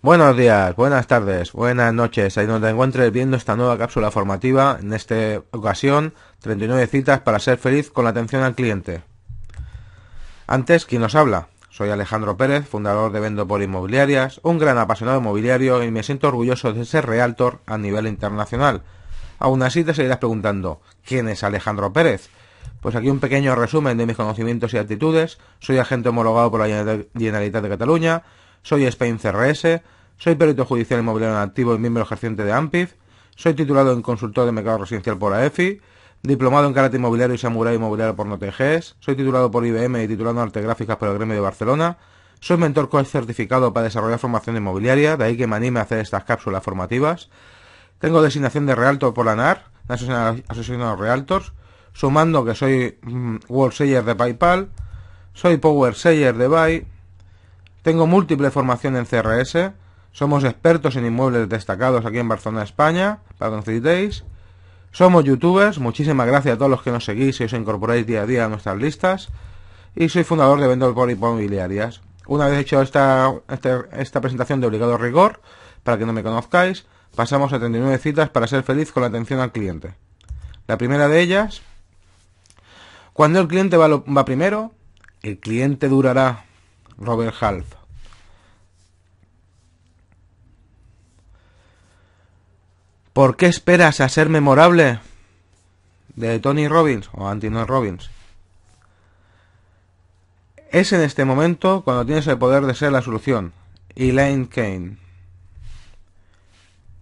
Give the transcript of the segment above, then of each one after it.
Buenos días, buenas tardes, buenas noches, ahí donde te encuentres viendo esta nueva cápsula formativa, en esta ocasión 39 citas para ser feliz con la atención al cliente. Antes, ¿quién nos habla? Soy Alejandro Pérez, fundador de por Inmobiliarias, un gran apasionado inmobiliario y me siento orgulloso de ser realtor a nivel internacional. Aún así te seguirás preguntando, ¿quién es Alejandro Pérez? Pues aquí un pequeño resumen de mis conocimientos y actitudes. Soy agente homologado por la Generalitat de Cataluña, soy Spain CRS, soy perito judicial inmobiliario en activo y miembro ejerciente de AMPIF, soy titulado en consultor de mercado residencial por la AEFI, diplomado en carácter inmobiliario y samurai inmobiliario por Noteges, soy titulado por IBM y titulado en arte gráficas por el Gremio de Barcelona, soy mentor co certificado para desarrollar formación inmobiliaria, de ahí que me anime a hacer estas cápsulas formativas, tengo designación de Realtor por la NAR, la de Realtors, sumando que soy mm, World Seller de PayPal, soy Power Seller de Buy, tengo múltiple formación en CRS. Somos expertos en inmuebles destacados aquí en Barcelona, España, para que nos Somos youtubers, muchísimas gracias a todos los que nos seguís y os incorporáis día a día a nuestras listas. Y soy fundador de Vendor por Inmobiliarias. Una vez hecho esta, este, esta, presentación de obligado rigor, para que no me conozcáis, pasamos a 39 citas para ser feliz con la atención al cliente. La primera de ellas, cuando el cliente va, va primero, el cliente durará Robert Half. ¿Por qué esperas a ser memorable? De Tony Robbins o Anthony Robbins. Es en este momento cuando tienes el poder de ser la solución. Elaine Kane.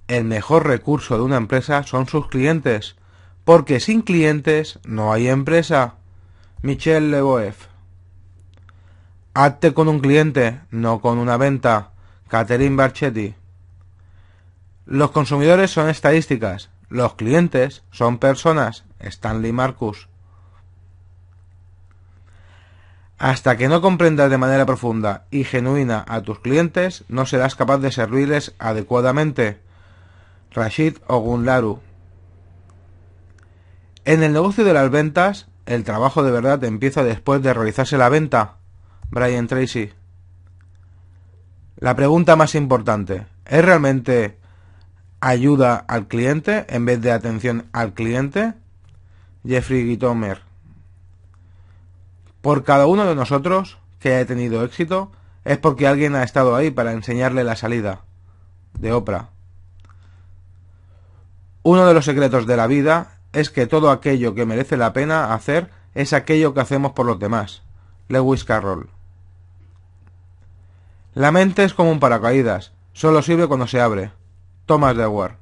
El mejor recurso de una empresa son sus clientes, porque sin clientes no hay empresa. Michel Leboeuf. Hazte con un cliente, no con una venta. Catherine Barchetti. Los consumidores son estadísticas, los clientes son personas. Stanley Marcus. Hasta que no comprendas de manera profunda y genuina a tus clientes, no serás capaz de servirles adecuadamente. Rashid Ogunlaru. En el negocio de las ventas, el trabajo de verdad empieza después de realizarse la venta Brian Tracy. La pregunta más importante, ¿es realmente ayuda al cliente en vez de atención al cliente? Jeffrey Gitomer. Por cada uno de nosotros que ha tenido éxito, es porque alguien ha estado ahí para enseñarle la salida. De Oprah. Uno de los secretos de la vida es que todo aquello que merece la pena hacer es aquello que hacemos por los demás. Lewis Carroll. La mente es como un paracaídas, solo sirve cuando se abre. Thomas War.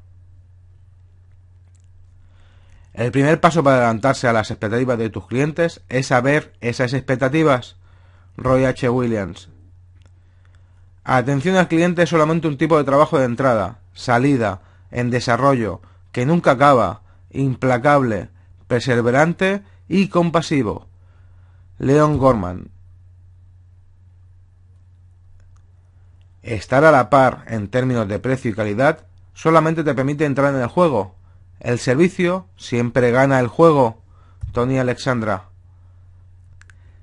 El primer paso para adelantarse a las expectativas de tus clientes es saber esas expectativas. Roy H. Williams. Atención al cliente es solamente un tipo de trabajo de entrada, salida, en desarrollo, que nunca acaba, implacable, perseverante y compasivo. Leon Gorman. Estar a la par en términos de precio y calidad solamente te permite entrar en el juego. El servicio siempre gana el juego. Tony Alexandra.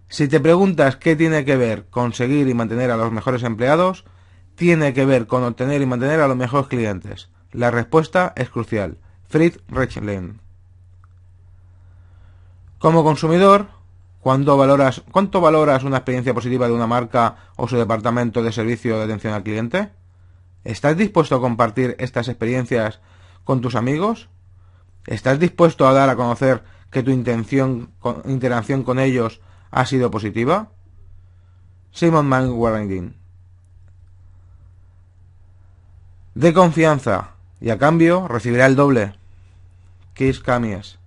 Si te preguntas qué tiene que ver conseguir y mantener a los mejores empleados, tiene que ver con obtener y mantener a los mejores clientes. La respuesta es crucial. Fritz Rechlin. Como consumidor, ¿Cuánto valoras, una experiencia positiva de una marca o su departamento de servicio de atención al cliente? ¿Estás dispuesto a compartir estas experiencias con tus amigos? ¿Estás dispuesto a dar a conocer que tu intención, interacción con ellos ha sido positiva? Simon Mann De confianza y a cambio recibirá el doble. Kiss Camies.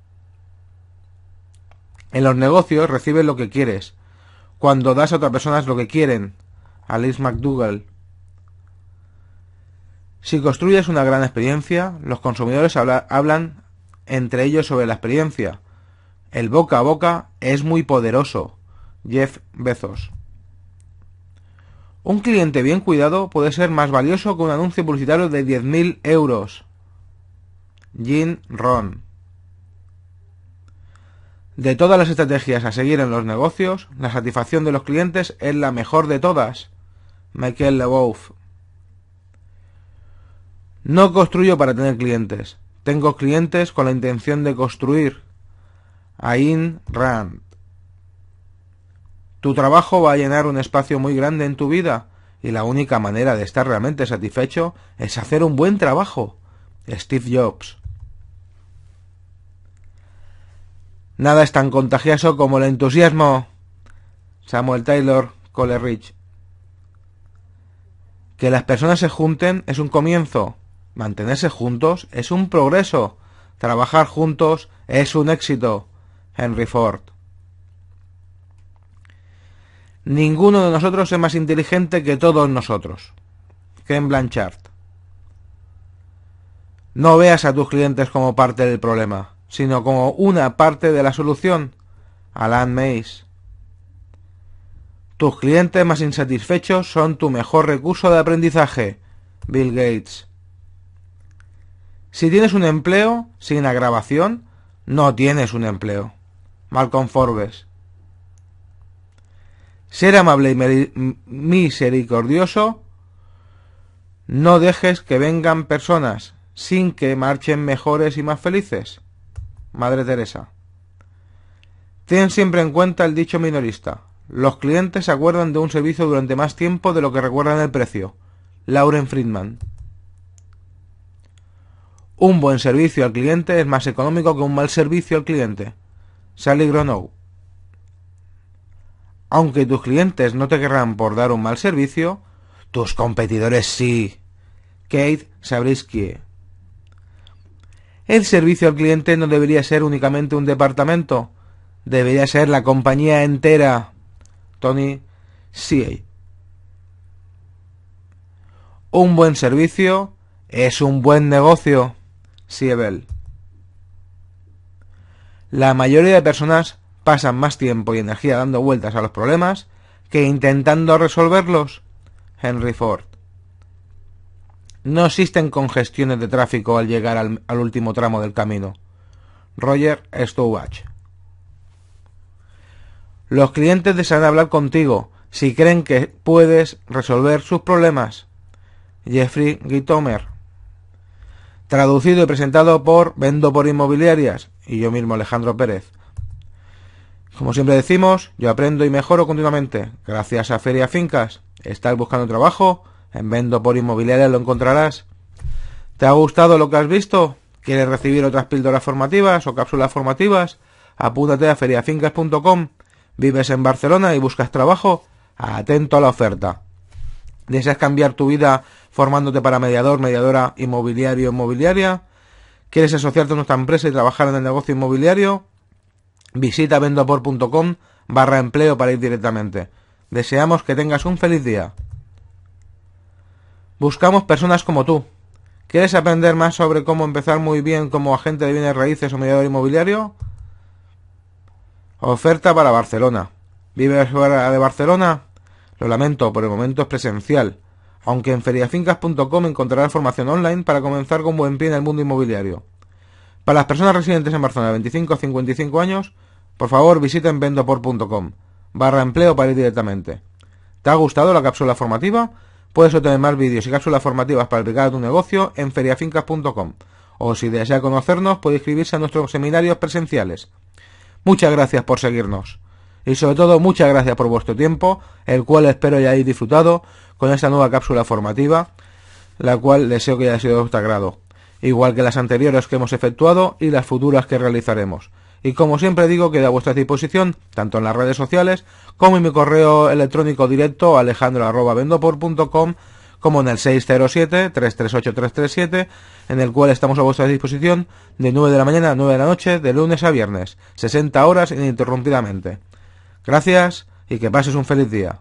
En los negocios recibes lo que quieres, cuando das a otras personas lo que quieren. Alice McDougall. Si construyes una gran experiencia, los consumidores hablan entre ellos sobre la experiencia. El boca a boca es muy poderoso. Jeff Bezos. Un cliente bien cuidado puede ser más valioso que un anuncio publicitario de 10.000 euros. Jean Ron. De todas las estrategias a seguir en los negocios, la satisfacción de los clientes es la mejor de todas. Michael Leboeuf. No construyo para tener clientes. Tengo clientes con la intención de construir. Ayn Rand. Tu trabajo va a llenar un espacio muy grande en tu vida y la única manera de estar realmente satisfecho es hacer un buen trabajo. Steve Jobs. Nada es tan contagioso como el entusiasmo. Samuel Taylor Coleridge. Que las personas se junten es un comienzo. Mantenerse juntos es un progreso. Trabajar juntos es un éxito. Henry Ford. Ninguno de nosotros es más inteligente que todos nosotros. Ken Blanchard. No veas a tus clientes como parte del problema sino como una parte de la solución. Alan Mays. Tus clientes más insatisfechos son tu mejor recurso de aprendizaje. Bill Gates. Si tienes un empleo sin agravación, no tienes un empleo. Malcolm Forbes. Ser amable y misericordioso. No dejes que vengan personas sin que marchen mejores y más felices. Madre Teresa. Ten siempre en cuenta el dicho minorista. Los clientes se acuerdan de un servicio durante más tiempo de lo que recuerdan el precio. Lauren Friedman. Un buen servicio al cliente es más económico que un mal servicio al cliente. Sally Gronow. Aunque tus clientes no te querrán por dar un mal servicio, tus competidores sí. Kate Sabriskie el servicio al cliente no debería ser únicamente un departamento, debería ser la compañía entera. Tony sí. Un buen servicio es un buen negocio. Siebel. La mayoría de personas pasan más tiempo y energía dando vueltas a los problemas que intentando resolverlos. Henry Ford. No existen congestiones de tráfico al llegar al, último tramo del camino. Roger Stowach Los clientes desean hablar contigo si creen que puedes resolver sus problemas. Jeffrey Gitomer. Traducido y presentado por Vendo por Inmobiliarias y yo mismo Alejandro Pérez. Como siempre decimos, yo aprendo y mejoro continuamente. Gracias a Feria Fincas. ¿Estás buscando trabajo? En Vendo por Inmobiliaria lo encontrarás. ¿Te ha gustado lo que has visto? ¿Quieres recibir otras píldoras formativas o cápsulas formativas? Apúntate a feriafincas.com. ¿Vives en Barcelona y buscas trabajo? Atento a la oferta. ¿Deseas cambiar tu vida formándote para mediador, mediadora, inmobiliario, inmobiliaria? ¿Quieres asociarte a nuestra empresa y trabajar en el negocio inmobiliario? Visita vendopor.com barra empleo para ir directamente. Deseamos que tengas un feliz día. Buscamos personas como tú. ¿Quieres aprender más sobre cómo empezar muy bien como agente de bienes raíces o mediador inmobiliario? Oferta para Barcelona. ¿Vives fuera de Barcelona? Lo lamento, por el momento es presencial, aunque en feriafincas.com encontrarás formación online para comenzar con buen pie en el mundo inmobiliario. Para las personas residentes en Barcelona de 25 a 55 años, por favor visiten vendopor.com barra empleo para ir directamente. ¿Te ha gustado la cápsula formativa? Puedes obtener más vídeos y cápsulas formativas para aplicar a tu negocio en feriafincas.com. O si desea conocernos, puede inscribirse a nuestros seminarios presenciales. Muchas gracias por seguirnos. Y sobre todo, muchas gracias por vuestro tiempo, el cual espero ya hayáis disfrutado con esta nueva cápsula formativa, la cual deseo que haya sido de vuestro agrado, igual que las anteriores que hemos efectuado y las futuras que realizaremos y como siempre digo queda a vuestra disposición, tanto en las redes sociales como en mi correo electrónico directo alejandro.vendopor.com como en el 607-338-337, en el cual estamos a vuestra disposición de 9 de la mañana a 9 de la noche, de lunes a viernes, 60 horas ininterrumpidamente. Gracias y que pases un feliz día.